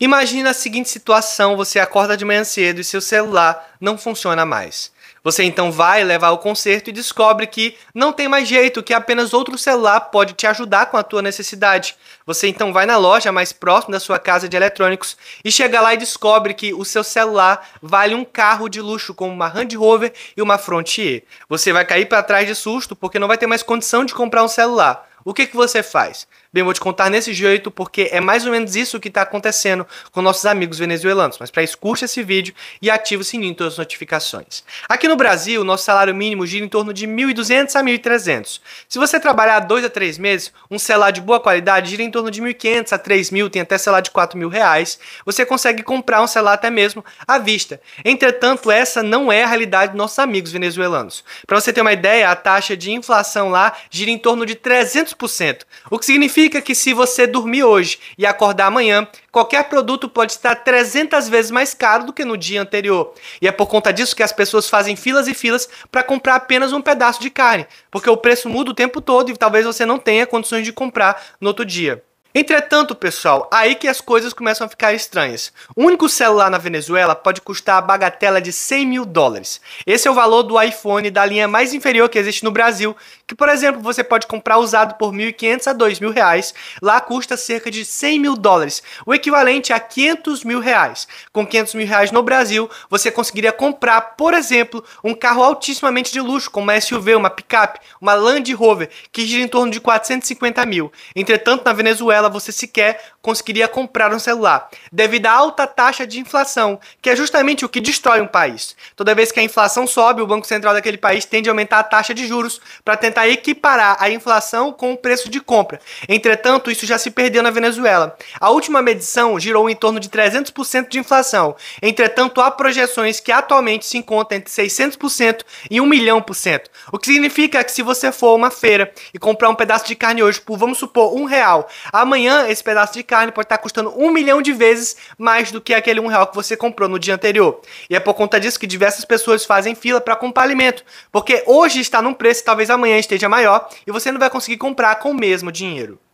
Imagina a seguinte situação: você acorda de manhã cedo e seu celular não funciona mais. Você então vai levar ao concerto e descobre que não tem mais jeito, que apenas outro celular pode te ajudar com a tua necessidade. Você então vai na loja mais próxima da sua casa de eletrônicos e chega lá e descobre que o seu celular vale um carro de luxo, como uma Land Rover e uma Frontier. Você vai cair para trás de susto porque não vai ter mais condição de comprar um celular. O que, que você faz? Bem, vou te contar nesse jeito porque é mais ou menos isso que está acontecendo com nossos amigos venezuelanos. Mas para isso, curte esse vídeo e ative o sininho em todas as notificações. Aqui no Brasil, nosso salário mínimo gira em torno de 1.200 a 1.300. Se você trabalhar dois a três meses, um celular de boa qualidade gira em torno de 1.500 a 3.000, tem até celular de 4.000 reais. Você consegue comprar um celular até mesmo à vista. Entretanto, essa não é a realidade dos nossos amigos venezuelanos. Para você ter uma ideia, a taxa de inflação lá gira em torno de 300%, o que significa significa que se você dormir hoje e acordar amanhã, qualquer produto pode estar 300 vezes mais caro do que no dia anterior. E é por conta disso que as pessoas fazem filas e filas para comprar apenas um pedaço de carne, porque o preço muda o tempo todo e talvez você não tenha condições de comprar no outro dia. Entretanto, pessoal, aí que as coisas começam a ficar estranhas. O único celular na Venezuela pode custar a bagatela de 100 mil dólares. Esse é o valor do iPhone da linha mais inferior que existe no Brasil, que, por exemplo, você pode comprar usado por 1.500 a 2.000 reais. Lá custa cerca de 100 mil dólares, o equivalente a 500 mil reais. Com 500 mil reais no Brasil, você conseguiria comprar, por exemplo, um carro altíssimamente de luxo, como uma SUV, uma picape, uma Land Rover, que gira em torno de 450 mil. Entretanto, na Venezuela, ela você sequer conseguiria comprar um celular, devido à alta taxa de inflação, que é justamente o que destrói um país. Toda vez que a inflação sobe, o Banco Central daquele país tende a aumentar a taxa de juros para tentar equiparar a inflação com o preço de compra. Entretanto, isso já se perdeu na Venezuela. A última medição girou em torno de 300% de inflação. Entretanto, há projeções que atualmente se encontram entre 600% e 1 milhão por cento. O que significa que se você for a uma feira e comprar um pedaço de carne hoje por, vamos supor, um real, amanhã esse pedaço de carne pode estar custando um milhão de vezes mais do que aquele um real que você comprou no dia anterior. E é por conta disso que diversas pessoas fazem fila para comprar alimento, porque hoje está num preço talvez amanhã esteja maior e você não vai conseguir comprar com o mesmo dinheiro.